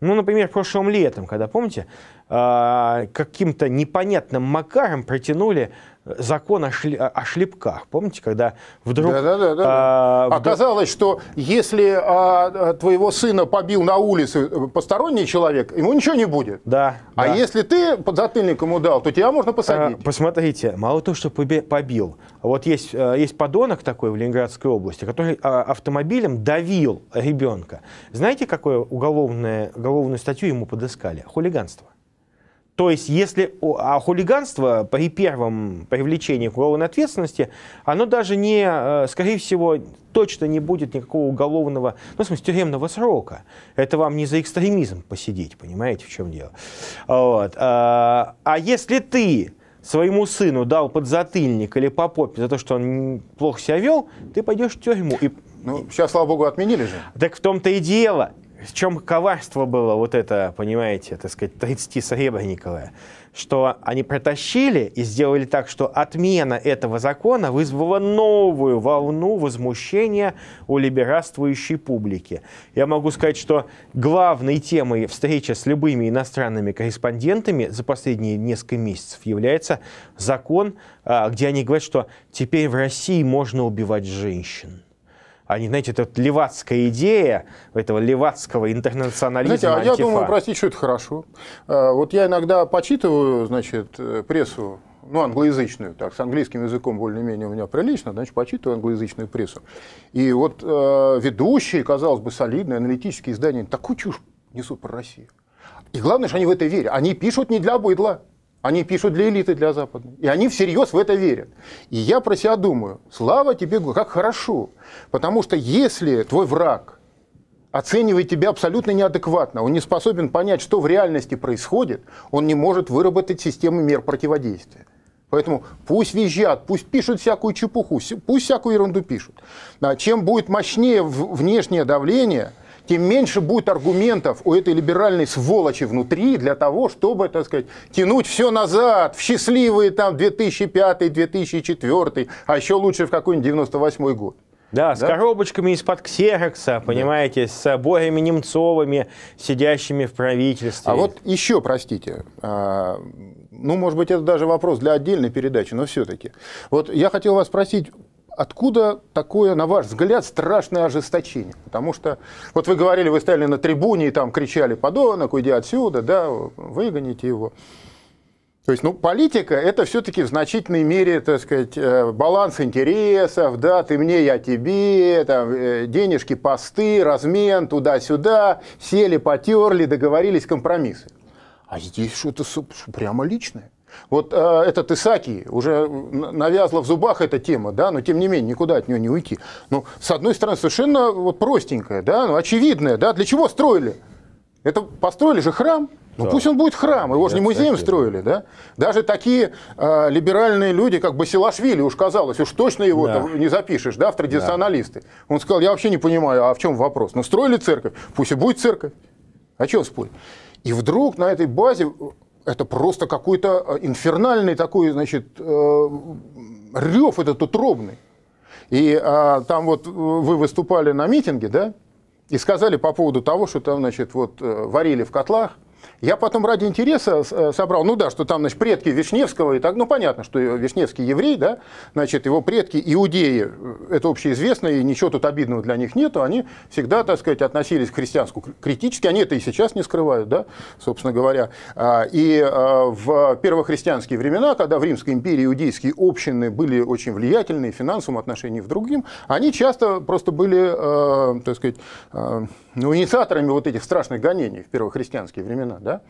ну, например, прошлым летом, когда, помните, э, каким-то непонятным макаром протянули закон о, шли, о шлепках. Помните, когда вдруг... Да, да, да, да. А, вдруг... Оказалось, что если а, твоего сына побил на улице посторонний человек, ему ничего не будет. Да. А да. если ты подзатыльник ему дал, то тебя можно посадить. А, посмотрите, мало того, что побил. А вот есть, а, есть подонок такой в Ленинградской области, который а, автомобилем давил ребенка. Знаете, какую уголовную, уголовную статью ему подыскали? Хулиганство. То есть, если а хулиганство при первом привлечении к уголовной ответственности, оно даже не, э, скорее всего, точно не будет никакого уголовного, ну, в смысле, тюремного срока. Это вам не за экстремизм посидеть, понимаете, в чем дело. Вот. А, а если ты своему сыну дал подзатыльник или по попе за то, что он плохо себя вел, ты пойдешь в тюрьму. И... Ну, сейчас, слава богу, отменили же. Так в том-то и дело в чем коварство было вот это, понимаете, так сказать, 30 Серебренникова, что они протащили и сделали так, что отмена этого закона вызвала новую волну возмущения у либерастствующей публики. Я могу сказать, что главной темой встречи с любыми иностранными корреспондентами за последние несколько месяцев является закон, а, где они говорят, что теперь в России можно убивать женщин они, знаете, это вот левацкая идея этого левацкого интернационализма. Знаете, а антифа. я думаю, простите, что это хорошо. А, вот я иногда почитываю, значит, э, прессу, ну, англоязычную, так, с английским языком более-менее у меня прилично, значит, почитываю англоязычную прессу. И вот э, ведущие, казалось бы, солидные аналитические издания такую чушь несут про Россию. И главное, что они в это верят. Они пишут не для быдла. Они пишут для элиты, для западной. И они всерьез в это верят. И я про себя думаю, слава тебе, как хорошо. Потому что если твой враг оценивает тебя абсолютно неадекватно, он не способен понять, что в реальности происходит, он не может выработать систему мер противодействия. Поэтому пусть визжат, пусть пишут всякую чепуху, пусть всякую ерунду пишут. А чем будет мощнее внешнее давление – тем меньше будет аргументов у этой либеральной сволочи внутри для того, чтобы, так сказать, тянуть все назад в счастливые там 2005-2004, а еще лучше в какой-нибудь 98 год. Да, да, с коробочками из-под ксерокса, понимаете, да. с обоями Немцовыми, сидящими в правительстве. А вот еще, простите, а, ну, может быть, это даже вопрос для отдельной передачи, но все-таки. Вот я хотел вас спросить откуда такое, на ваш взгляд, страшное ожесточение? Потому что, вот вы говорили, вы стояли на трибуне и там кричали «подонок, уйди отсюда», да, выгоните его. То есть, ну, политика – это все-таки в значительной мере, так сказать, э, баланс интересов, да, ты мне, я тебе, там, э, денежки, посты, размен туда-сюда, сели, потерли, договорились, компромиссы. А здесь что-то прямо личное. Вот э, этот Исаки, уже навязла в зубах эта тема, да, но тем не менее никуда от нее не уйти. Ну, с одной стороны, совершенно вот простенькая, да, ну, очевидная, да, для чего строили? Это построили же храм, ну да. пусть он будет храм, его же не музеем кстати. строили, да? Даже такие э, либеральные люди, как Басилашвили, уж казалось, уж точно его да. не запишешь, да, в традиционалисты. Да. Он сказал, я вообще не понимаю, а в чем вопрос? Ну строили церковь, пусть и будет церковь. о а чем спорить? И вдруг на этой базе это просто какой-то э, инфернальный такой, значит, э, рев этот утробный. И а, там вот э, вы выступали на митинге, да, и сказали по поводу того, что там, значит, вот варили в котлах, я потом ради интереса э, собрал, ну да, что там, значит, предки Вишневского и так, ну понятно, что Вишневский еврей, да, значит, его предки иудеи, э, это общеизвестно, и ничего тут обидного для них нету, они всегда, так сказать, относились к христианству критически, они это и сейчас не скрывают, да, собственно говоря. А, и э, в первохристианские времена, когда в Римской империи иудейские общины были очень влиятельны в финансовом отношении, в другим, они часто просто были, так сказать, ну, инициаторами вот этих страшных гонений в первохристианские времена да?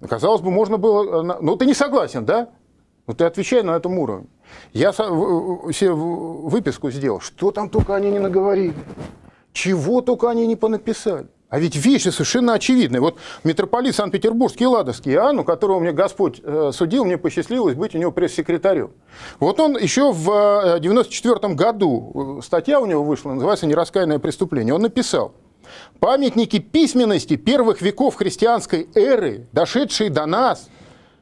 Ну, казалось бы, можно было... Э, ну, ты не согласен, да? Ну, ты отвечай на этом уровне. Я себе выписку сделал, что там только они не наговорили, чего только они не понаписали. А ведь вещи совершенно очевидные. Вот митрополит Санкт-Петербургский Ладовский Иоанн, у которого мне Господь э, судил, мне посчастливилось быть у него пресс-секретарем. Вот он еще в 1994 э, году, статья у него вышла, называется «Нераскаянное преступление», он написал – Памятники письменности первых веков христианской эры, дошедшие до нас,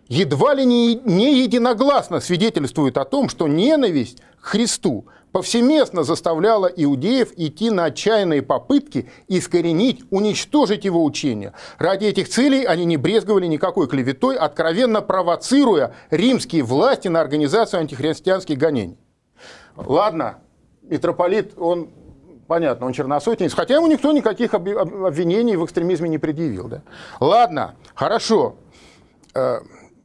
едва ли не, не единогласно свидетельствуют о том, что ненависть к Христу повсеместно заставляла иудеев идти на отчаянные попытки искоренить, уничтожить его учение. Ради этих целей они не брезговали никакой клеветой, откровенно провоцируя римские власти на организацию антихристианских гонений. Ладно, митрополит, он понятно, он черносотенец, хотя ему никто никаких обвинений в экстремизме не предъявил. Да? Ладно, хорошо. Э,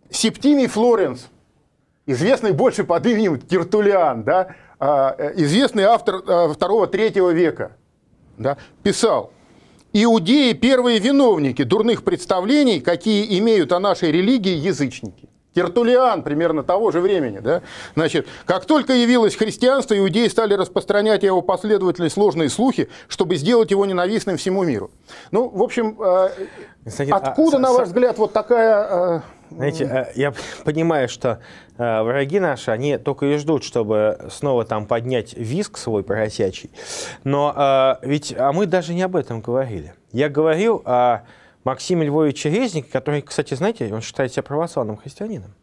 Септимий Флоренс, известный больше под именем Тертулиан, да? Э, э, известный автор второго-третьего века, да? писал, «Иудеи – первые виновники дурных представлений, какие имеют о нашей религии язычники». Тертулиан примерно того же времени. Да? Значит, как только явилось христианство, иудеи стали распространять его последователи сложные слухи, чтобы сделать его ненавистным всему миру. Ну, в общем, э, Константин, а откуда, а, на ваш с... взгляд, вот такая... Э, Знаете, э, я понимаю, что враги наши, они только и ждут, чтобы снова там поднять виск свой поросячий. Но ведь, а мы даже не об этом говорили. Я говорил о Максима Львовича Резника, который, кстати, знаете, он считает себя православным христианином.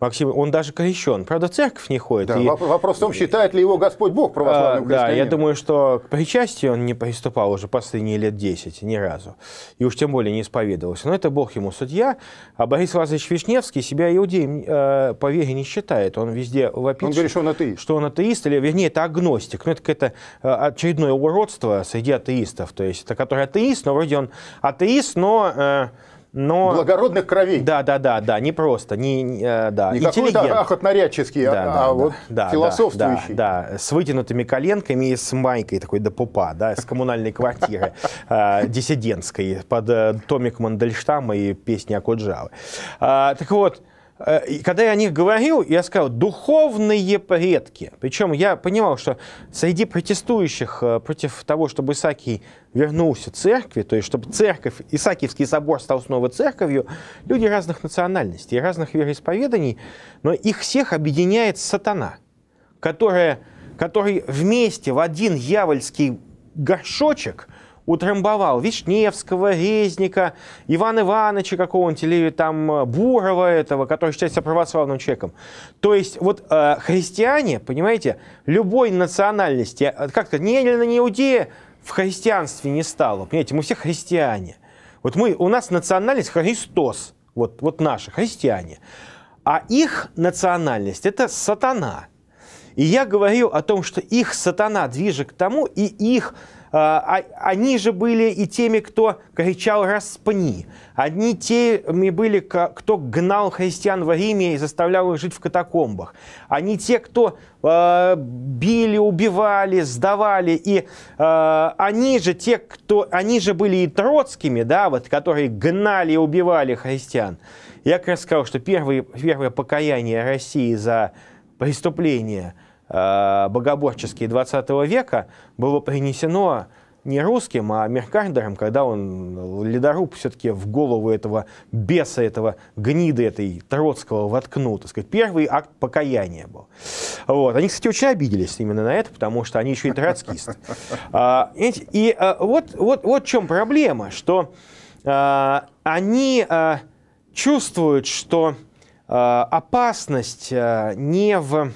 Максим, он даже крещен. Правда, в церковь не ходит. Да, и... Вопрос в том, считает ли его Господь Бог православным а, Да, я думаю, что к причастию он не приступал уже последние лет 10, ни разу. И уж тем более не исповедовался. Но это Бог ему судья. А Борис Лазаревич Вишневский себя иудеем э, по вере не считает. Он везде вопит, он говорит, что, он атеист. что он атеист, или вернее, это агностик. Ну, это какое-то э, очередное уродство среди атеистов. То есть, это который атеист, но вроде он атеист, но... Э, но... Благородных кровей. Да, да, да, да, не просто, не, не э, да, не интеллигент. охотнорядческий, а, да, а, да, а да, вот да, философствующий. Да, да, да, с вытянутыми коленками и с майкой такой до пупа, да, с коммунальной квартиры э, диссидентской под э, томик Мандельштама и песни Акуджавы. А, так вот, Э, когда я о них говорил, я сказал «духовные предки». Причем я понимал, что среди протестующих э, против того, чтобы Исаакий вернулся церкви, то есть чтобы церковь, Исаакиевский собор стал снова церковью, люди разных национальностей, разных вероисповеданий, но их всех объединяет сатана, которая, который вместе в один явольский горшочек – утрамбовал Вишневского, Резника, Ивана Ивановича какого-нибудь, или там э, Бурова этого, который считается православным человеком. То есть вот э, христиане, понимаете, любой национальности, э, как-то не Эллина, ни Иудея в христианстве не стало. Понимаете, мы все христиане. Вот мы, у нас национальность Христос, вот, вот наши, христиане. А их национальность – это сатана. И я говорил о том, что их сатана движет к тому, и их а, а, они же были и теми, кто кричал «распни». Одни теми были, кто гнал христиан в Риме и заставлял их жить в катакомбах. Они те, кто а, били, убивали, сдавали. И они же те, кто... Они же были и троцкими, да, вот, которые гнали и убивали христиан. Я как раз сказал, что первые, первое покаяние России за преступление – Э, богоборческие 20 века было принесено не русским, а Меркардером, когда он ледоруб все-таки в голову этого беса, этого гниды этой Троцкого воткнул. Так сказать, первый акт покаяния был. Вот. Они, кстати, очень обиделись именно на это, потому что они еще и троцкисты. А, и а, вот, вот, вот в чем проблема, что а, они а, чувствуют, что а, опасность а, не в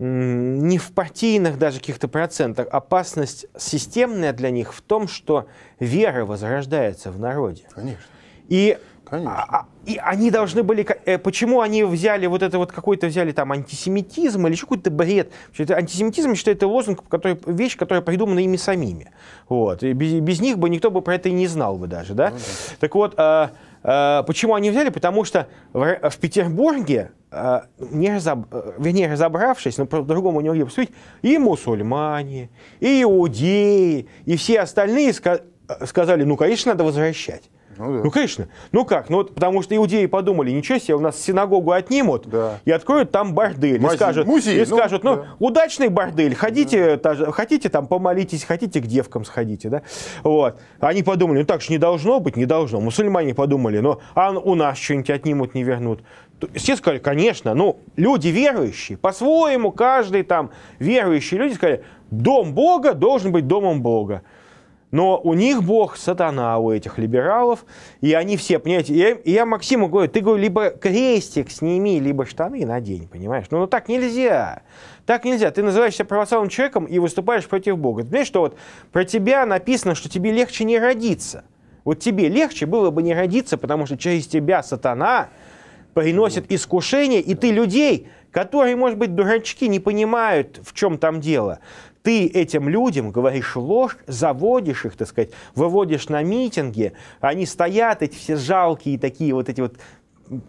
не в партийных даже каких-то процентах. Опасность системная для них в том, что вера возрождается в народе. Конечно. И Конечно. А, а и они должны были... Э, почему они взяли вот это вот какой-то взяли там антисемитизм или еще какой-то бред? это антисемитизм, что это лозунг, который, вещь, которая придумана ими самими. Вот. И без, без них бы никто бы про это и не знал бы даже, да? Ну, да. Так вот, а, Э, почему они взяли? Потому что в, Петербурге, э, не разоб... Э, вернее, разобравшись, но по-другому не могли поступить, и мусульмане, и иудеи, и все остальные ска... сказали, ну, конечно, надо возвращать. Ну, да. ну конечно. Ну как? Ну вот потому что иудеи подумали, ничего себе, у нас синагогу отнимут да. и откроют там бордель. Музей, и скажут, музей, и ну, скажут ну, да. удачный бордель, ходите, да. та, хотите там помолитесь, хотите к девкам сходите. Да? Вот. Они подумали, ну так же не должно быть, не должно. Мусульмане подумали, ну а у нас что-нибудь отнимут, не вернут. Все сказали, конечно, ну, люди верующие, по-своему, каждый там верующий люди сказали, дом Бога должен быть домом Бога. Но у них бог сатана, у этих либералов. И они все, понимаете, я, я Максиму говорю, ты, говорю, либо крестик сними, либо штаны надень, понимаешь? Ну, ну так нельзя. Так нельзя. Ты называешься православным человеком и выступаешь против Бога. Ты понимаешь, что вот про тебя написано, что тебе легче не родиться. Вот тебе легче было бы не родиться, потому что через тебя сатана приносит искушение, и ты людей, которые, может быть, дурачки, не понимают, в чем там дело, ты этим людям говоришь ложь, заводишь их, так сказать, выводишь на митинги, они стоят, эти все жалкие такие вот эти вот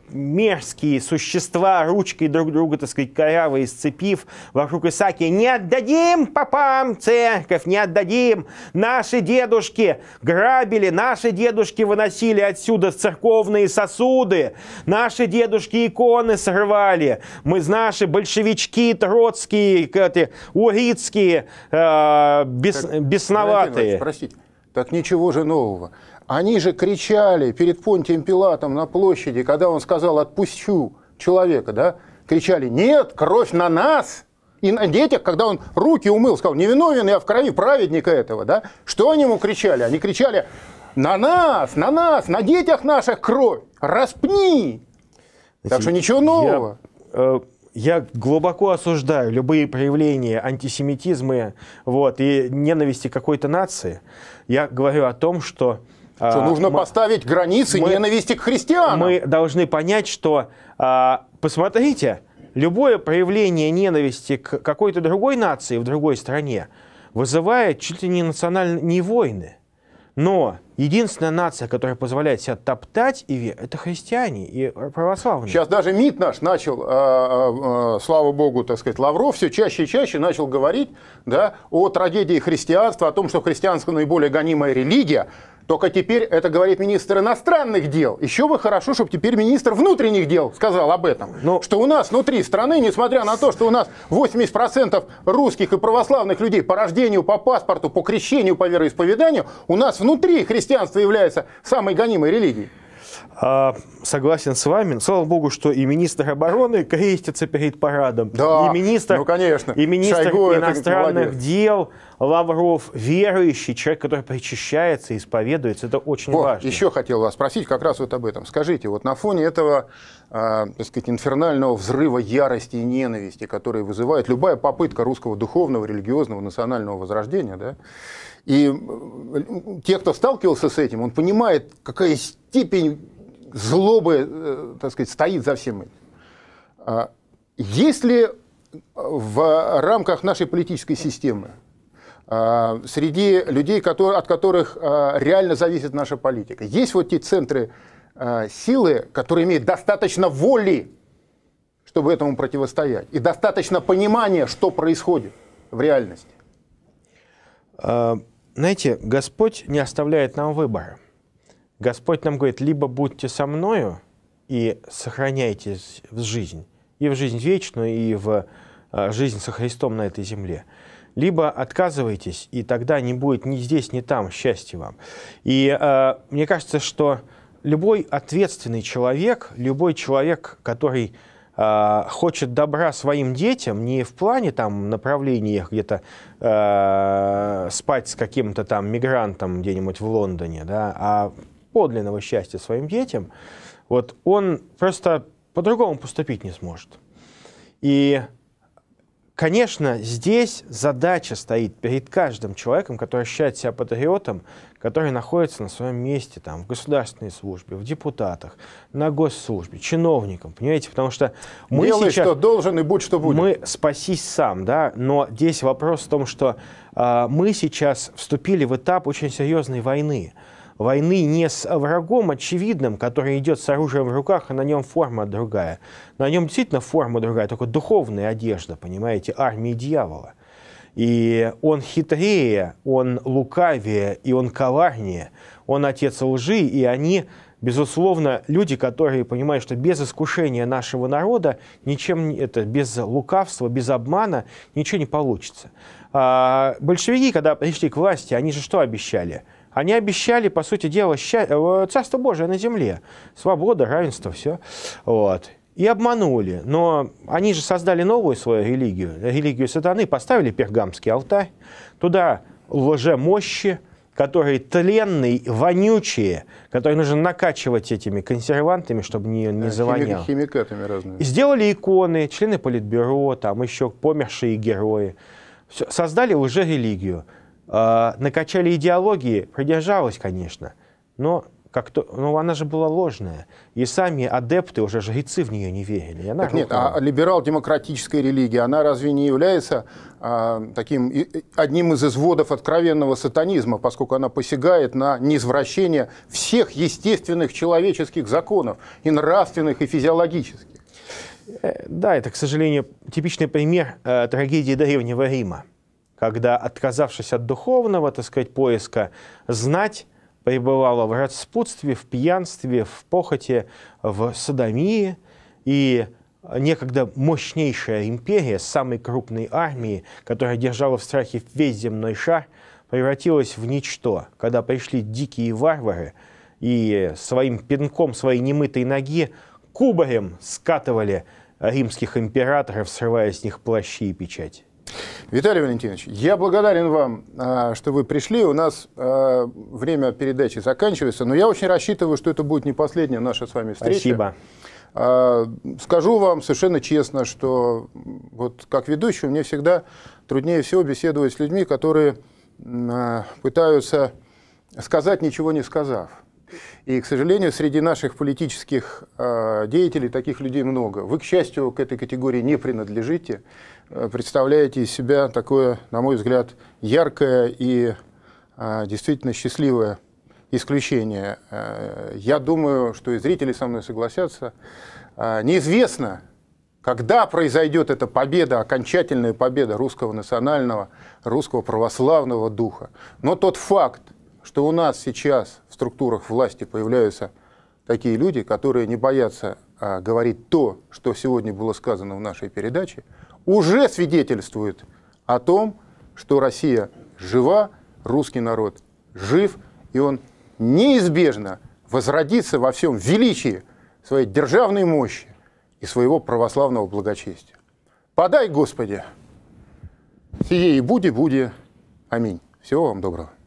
мерзкие существа, ручкой друг друга, так сказать, корявые, сцепив вокруг Исаки. Не отдадим попам церковь, не отдадим. Наши дедушки грабили, наши дедушки выносили отсюда церковные сосуды, наши дедушки иконы срывали. Мы, наши большевички, троцкие, эти, урицкие, э, бес, бесноватые. Простите, так ничего же нового. Они же кричали перед Понтием Пилатом на площади, когда он сказал «отпущу человека», да? Кричали «нет, кровь на нас!» И на детях, когда он руки умыл, сказал «невиновен я в крови праведника этого», да? Что они ему кричали? Они кричали «на нас, на нас, на детях наших кровь! Распни!» Значит, так что ничего нового. Я, э я глубоко осуждаю любые проявления антисемитизма вот, и ненависти какой-то нации. Я говорю о том, что... А, что, а, нужно мы, поставить границы мы, ненависти к христианам. Мы должны понять, что... А, посмотрите, любое проявление ненависти к какой-то другой нации в другой стране вызывает чуть ли не национальные не войны. Но единственная нация, которая позволяет себя топтать, и это христиане и православные. Сейчас даже МИД наш начал, э, э, слава богу, так сказать, Лавров все чаще и чаще начал говорить да, о трагедии христианства, о том, что христианство наиболее гонимая религия, только теперь это говорит министр иностранных дел. Еще бы хорошо, чтобы теперь министр внутренних дел сказал об этом. Но... Ну, что у нас внутри страны, несмотря на то, что у нас 80% русских и православных людей по рождению, по паспорту, по крещению, по вероисповеданию, у нас внутри христианство является самой гонимой религией. А, согласен с вами. Слава богу, что и министр обороны крестится перед парадом. Да, и министр, ну, конечно. И министр Шойгу иностранных дел Лавров верующий, человек, который причащается, исповедуется. Это очень вот, важно. Еще хотел вас спросить как раз вот об этом. Скажите, вот на фоне этого, э, так сказать, инфернального взрыва ярости и ненависти, который вызывает любая попытка русского духовного, религиозного, национального возрождения, да, и те, кто сталкивался с этим, он понимает, какая степень злобы, э, так сказать, стоит за всем этим. А Если э, в рамках нашей политической системы а, среди людей, от которых а, реально зависит наша политика, есть вот те центры силы, которые имеют достаточно воли, чтобы этому противостоять, и достаточно понимания, что происходит в реальности? Знаете, Господь не оставляет нам выбора. Господь нам говорит, либо будьте со мною и сохраняйтесь в жизнь, и в жизнь вечную, и в э, жизнь со Христом на этой земле. Либо отказывайтесь, и тогда не будет ни здесь, ни там счастья вам. И э, мне кажется, что любой ответственный человек, любой человек, который э, хочет добра своим детям, не в плане там направлениях где-то э, спать с каким-то там мигрантом где-нибудь в Лондоне, да, а подлинного счастья своим детям, вот он просто по-другому поступить не сможет. И, конечно, здесь задача стоит перед каждым человеком, который ощущает себя патриотом, который находится на своем месте, там, в государственной службе, в депутатах, на госслужбе, чиновником, понимаете? Потому что мы Делай, сейчас... что должен и будь, что будет. Мы спасись сам, да, но здесь вопрос в том, что э, мы сейчас вступили в этап очень серьезной войны – войны не с врагом очевидным, который идет с оружием в руках, а на нем форма другая. На нем действительно форма другая, только духовная одежда, понимаете, армии дьявола. И он хитрее, он лукавее, и он коварнее, он отец лжи, и они, безусловно, люди, которые понимают, что без искушения нашего народа, ничем это, без лукавства, без обмана ничего не получится. А большевики, когда пришли к власти, они же что обещали – они обещали, по сути дела, э, Царство Божие на земле. Свобода, равенство, все. Вот. И обманули. Но они же создали новую свою религию, религию сатаны, поставили пергамский алтарь, туда лжемощи, которые тленные, вонючие, которые нужно накачивать этими консервантами, чтобы не, не завоняло. Химикатами разными. Сделали иконы, члены политбюро, там еще помершие герои. Все, создали уже религию а, накачали идеологии, продержалась, конечно, но как то, ну, она же была ложная. И сами адепты, уже жрецы в нее не верили. Она так нет, а либерал-демократическая религия, она разве не является а, таким, одним из изводов откровенного сатанизма, поскольку она посягает на неизвращение всех естественных человеческих законов, и нравственных, и физиологических? Э, да, это, к сожалению, типичный пример э, трагедии Древнего Рима когда, отказавшись от духовного, так сказать, поиска, знать пребывала в распутстве, в пьянстве, в похоти, в садомии, и некогда мощнейшая империя с самой крупной армией, которая держала в страхе весь земной шар, превратилась в ничто, когда пришли дикие варвары и своим пинком своей немытой ноги кубарем скатывали римских императоров, срывая с них плащи и печать. Виталий Валентинович, я благодарен вам, а, что вы пришли. У нас а, время передачи заканчивается, но я очень рассчитываю, что это будет не последняя наша с вами встреча. Спасибо. А, скажу вам совершенно честно, что вот как ведущий мне всегда труднее всего беседовать с людьми, которые пытаются сказать, ничего не сказав. И, к сожалению, среди наших политических э, деятелей таких людей много. Вы, к счастью, к этой категории не принадлежите. Э, представляете из себя такое, на мой взгляд, яркое и э, действительно счастливое исключение. Э, я думаю, что и зрители со мной согласятся. Э, неизвестно, когда произойдет эта победа, окончательная победа русского национального, русского православного духа. Но тот факт, что у нас сейчас в структурах власти появляются такие люди, которые не боятся а, говорить то, что сегодня было сказано в нашей передаче, уже свидетельствует о том, что Россия жива, русский народ жив, и он неизбежно возродится во всем величии своей державной мощи и своего православного благочестия. Подай, Господи, сие и буди, буди. Аминь. Всего вам доброго.